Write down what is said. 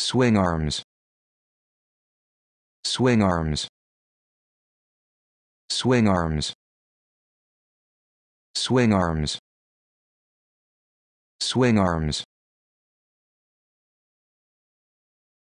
swing arms swing arms swing arms swing arms swing arms